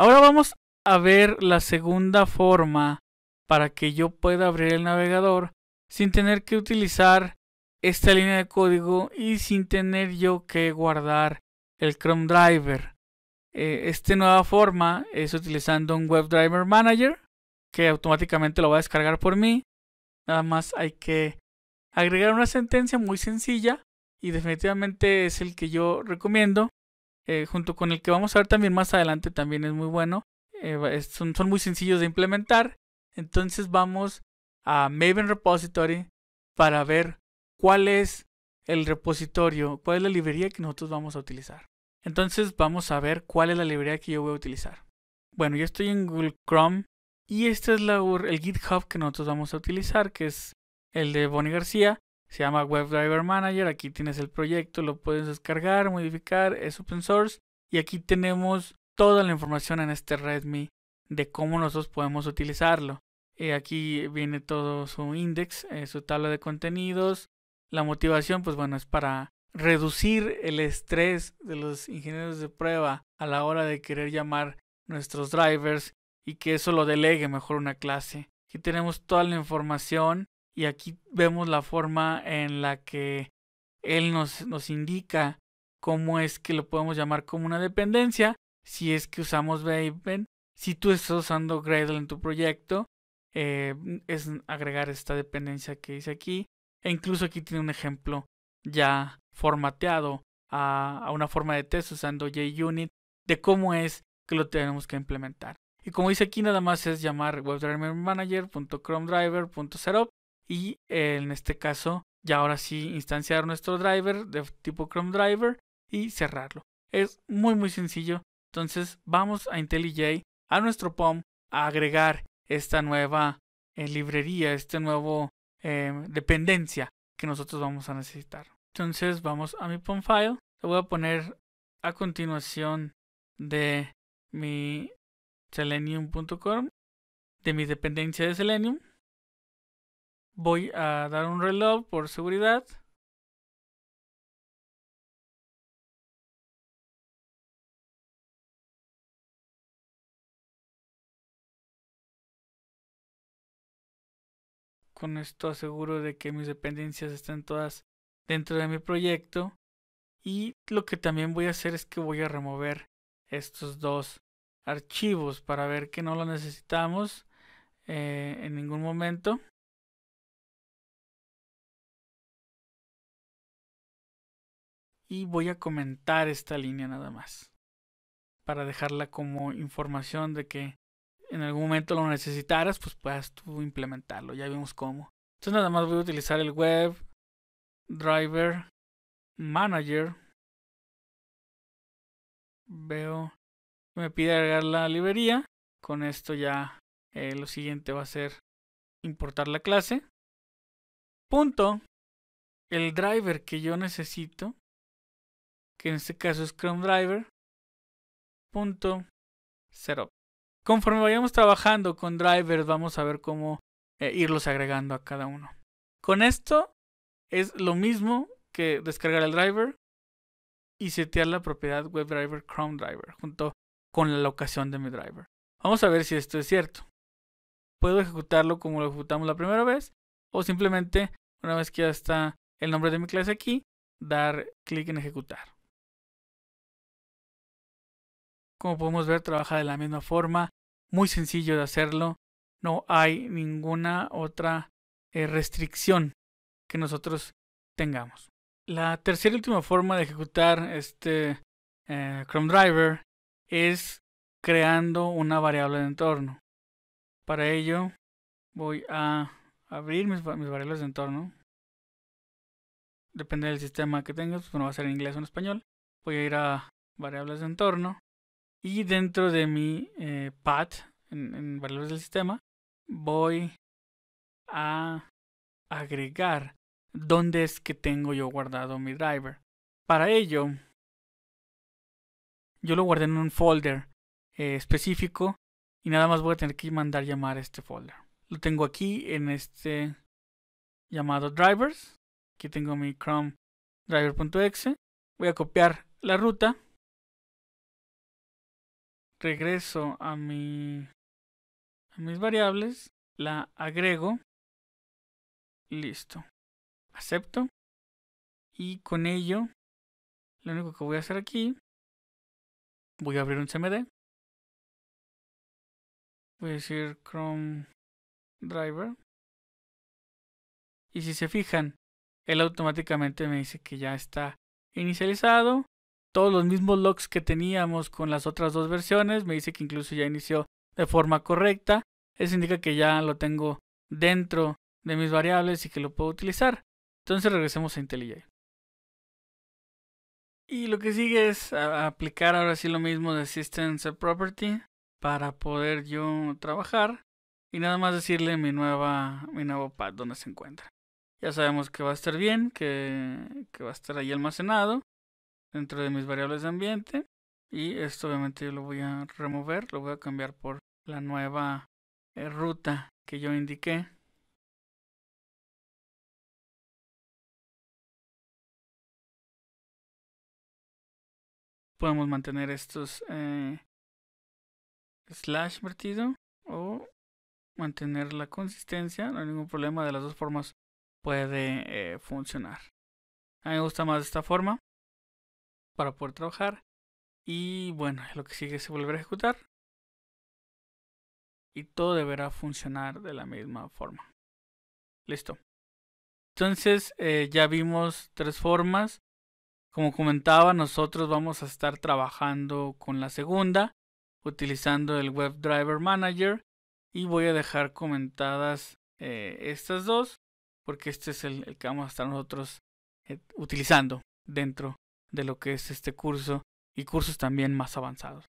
Ahora vamos a ver la segunda forma para que yo pueda abrir el navegador sin tener que utilizar esta línea de código y sin tener yo que guardar el Chrome Driver. Eh, esta nueva forma es utilizando un WebDriver Manager que automáticamente lo va a descargar por mí. Nada más hay que agregar una sentencia muy sencilla y definitivamente es el que yo recomiendo eh, junto con el que vamos a ver también más adelante, también es muy bueno. Eh, son, muy sencillos de implementar. Entonces vamos a Maven Repository para ver cuál es el repositorio, cuál es la librería que nosotros vamos a utilizar. Entonces vamos a ver cuál es la librería que yo voy a utilizar. Bueno, yo estoy en Google Chrome y este es la, el GitHub que nosotros vamos a utilizar, que es el de Bonnie García. Se llama WebDriver Manager. Aquí tienes el proyecto, lo puedes descargar, modificar, es open source. Y aquí tenemos toda la información en este Redmi de cómo nosotros podemos utilizarlo. Eh, aquí viene todo su index, eh, su tabla de contenidos. La motivación, pues bueno, es para reducir el estrés de los ingenieros de prueba a la hora de querer llamar nuestros drivers y que eso lo delegue mejor una clase. Aquí tenemos toda la información y aquí vemos la forma en la que él nos, nos indica cómo es que lo podemos llamar como una dependencia si es que usamos Vapen. Si tú estás usando Gradle en tu proyecto, eh, es agregar esta dependencia que dice aquí. E incluso aquí tiene un ejemplo ya formateado a, a una forma de test usando JUnit de cómo es que lo tenemos que implementar. Y como dice aquí, nada más es llamar webdrivermanager.chromedriver.setup y en este caso ya ahora sí instanciar nuestro driver de tipo Chrome driver y cerrarlo. Es muy muy sencillo. Entonces vamos a IntelliJ, a nuestro POM, a agregar esta nueva eh, librería, este nuevo em, dependencia que nosotros vamos a necesitar. Entonces vamos a mi POM file. Le voy a poner a continuación de mi selenium.com, de mi dependencia de selenium. Voy a dar un reload por seguridad. Con esto aseguro de que mis dependencias estén todas dentro de mi proyecto. Y lo que también voy a hacer es que voy a remover estos dos archivos para ver que no lo necesitamos eh, en ningún momento. y voy a comentar esta línea nada más para dejarla como información de que en algún momento lo necesitaras, pues puedas tú implementarlo. Ya vimos cómo. Entonces nada más voy a utilizar el web driver manager. Veo me pide agregar la librería. Con esto ya eh, lo siguiente va a ser importar la clase. Punto. El driver que yo necesito que en este caso es ChromeDriver.setup. Conforme vayamos trabajando con drivers, vamos a ver cómo eh, irlos agregando a cada uno. Con esto es lo mismo que descargar el driver y setear la propiedad WebDriver Driver junto con la locación de mi driver. Vamos a ver si esto es cierto. Puedo ejecutarlo como lo ejecutamos la primera vez o simplemente una vez que ya está el nombre de mi clase aquí, dar clic en ejecutar. Como podemos ver, trabaja de la misma forma. Muy sencillo de hacerlo. No hay ninguna otra eh, restricción que nosotros tengamos. La tercera y última forma de ejecutar este eh, Chrome Driver es creando una variable de entorno. Para ello voy a abrir mis, variables de entorno. Depende del sistema que tengas, pues, no va a ser en inglés o en español. Voy a ir a variables de entorno y dentro de mi eh, path en, valores del sistema voy a agregar dónde es que tengo yo guardado mi driver. Para ello, yo lo guardé en un folder eh, específico y nada más voy a tener que mandar llamar a este folder. Lo tengo aquí en este llamado drivers. Aquí tengo mi chrome driver.exe. Voy a copiar la ruta regreso a, mi, a mis variables, la agrego, listo, acepto y con ello lo único que voy a hacer aquí, voy a abrir un CMD, voy a decir Chrome Driver y si se fijan, él automáticamente me dice que ya está inicializado todos los mismos logs que teníamos con las otras dos versiones. Me dice que incluso ya inició de forma correcta. Eso indica que ya lo tengo dentro de mis variables y que lo puedo utilizar. Entonces regresemos a IntelliJ. Y lo que sigue es aplicar ahora sí lo mismo de Systems Property para poder yo trabajar y nada más decirle mi nueva nuevo pad donde se encuentra. Ya sabemos que va a estar bien, que va a estar ahí almacenado dentro de mis variables de ambiente. Y esto obviamente yo lo voy a remover, lo voy a cambiar por la nueva eh, ruta que yo indiqué. Podemos mantener estos eh, slash vertido o mantener la consistencia, no hay ningún problema, de las dos formas puede eh, funcionar. A mí me gusta más esta forma, para poder trabajar. Y bueno, lo que sigue es volver a ejecutar. Y todo deberá funcionar de la misma forma. Listo. Entonces eh, ya vimos tres formas. Como comentaba, nosotros vamos a estar trabajando con la segunda, utilizando el WebDriver Manager. Y voy a dejar comentadas eh, estas dos, porque este es el, que vamos a estar nosotros eh, utilizando dentro de lo que es este curso y cursos también más avanzados.